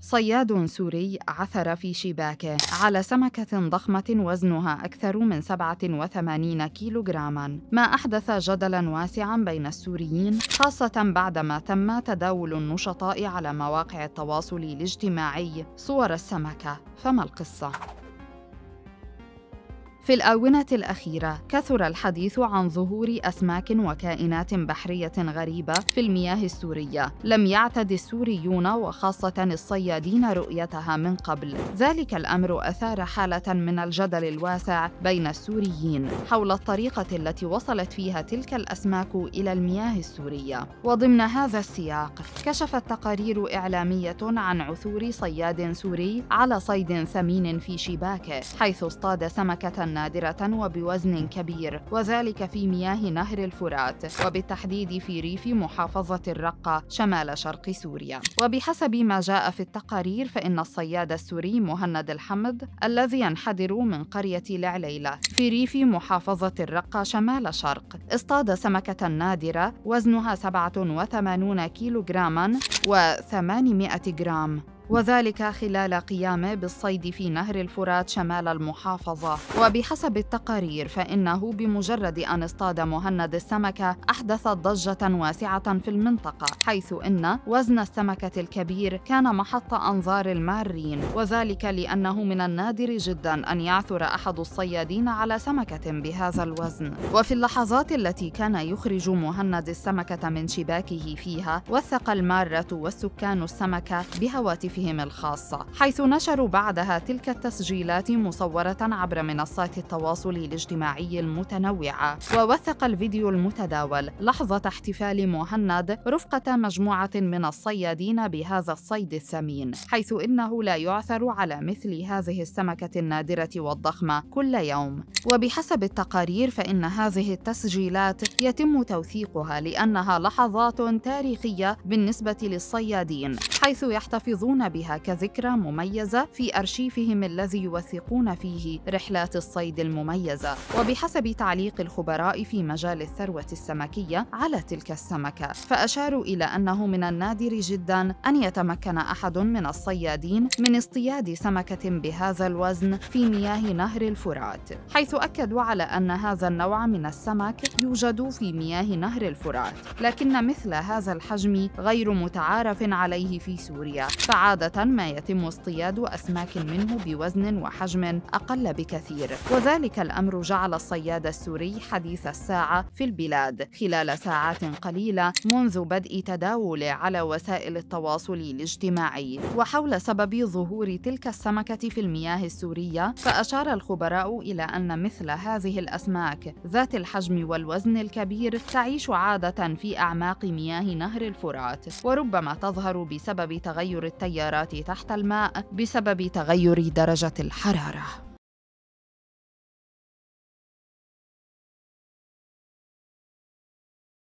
صياد سوري عثر في شباكه على سمكة ضخمة وزنها أكثر من 87 كيلوغراما ما أحدث جدلا واسعا بين السوريين خاصة بعدما تم تداول النشطاء على مواقع التواصل الاجتماعي صور السمكة فما القصة؟ في الآونة الأخيرة كثر الحديث عن ظهور أسماك وكائنات بحرية غريبة في المياه السورية لم يعتد السوريون وخاصة الصيادين رؤيتها من قبل ذلك الأمر أثار حالة من الجدل الواسع بين السوريين حول الطريقة التي وصلت فيها تلك الأسماك إلى المياه السورية وضمن هذا السياق كشفت تقارير إعلامية عن عثور صياد سوري على صيد ثمين في شباكه حيث اصطاد سمكة نادرة وبوزن كبير وذلك في مياه نهر الفرات وبالتحديد في ريف محافظة الرقة شمال شرق سوريا وبحسب ما جاء في التقارير فإن الصياد السوري مهند الحمد الذي ينحدر من قرية العليلة في ريف محافظة الرقة شمال شرق اصطاد سمكة نادرة وزنها 87 كيلوغراما و800 جرام وذلك خلال قيامه بالصيد في نهر الفرات شمال المحافظة وبحسب التقارير فإنه بمجرد أن اصطاد مهند السمكة أحدث ضجة واسعة في المنطقة حيث إن وزن السمكة الكبير كان محط أنظار المارين وذلك لأنه من النادر جدا أن يعثر أحد الصيادين على سمكة بهذا الوزن وفي اللحظات التي كان يخرج مهند السمكة من شباكه فيها وثق المارة والسكان السمكة بهواتف منصاتهم الخاصة حيث نشروا بعدها تلك التسجيلات مصورة عبر منصات التواصل الاجتماعي المتنوعة ووثق الفيديو المتداول لحظة احتفال مهند رفقة مجموعة من الصيادين بهذا الصيد الثمين حيث إنه لا يعثر على مثل هذه السمكة النادرة والضخمة كل يوم وبحسب التقارير فإن هذه التسجيلات يتم توثيقها لأنها لحظات تاريخية بالنسبة للصيادين حيث يحتفظون بها كذكرى مميزة في أرشيفهم الذي يوثقون فيه رحلات الصيد المميزة وبحسب تعليق الخبراء في مجال الثروة السمكية على تلك السمكة فأشاروا إلى أنه من النادر جدا أن يتمكن أحد من الصيادين من اصطياد سمكة بهذا الوزن في مياه نهر الفرات حيث أكدوا على أن هذا النوع من السمك يوجد في مياه نهر الفرات لكن مثل هذا الحجم غير متعارف عليه في سوريا فعاد عادة ما يتم اصطياد أسماك منه بوزن وحجم أقل بكثير وذلك الأمر جعل الصياد السوري حديث الساعة في البلاد خلال ساعات قليلة منذ بدء تداوله على وسائل التواصل الاجتماعي وحول سبب ظهور تلك السمكة في المياه السورية فأشار الخبراء إلى أن مثل هذه الأسماك ذات الحجم والوزن الكبير تعيش عادة في أعماق مياه نهر الفرات وربما تظهر بسبب تغير التيار السيارات تحت الماء بسبب تغير درجة الحرارة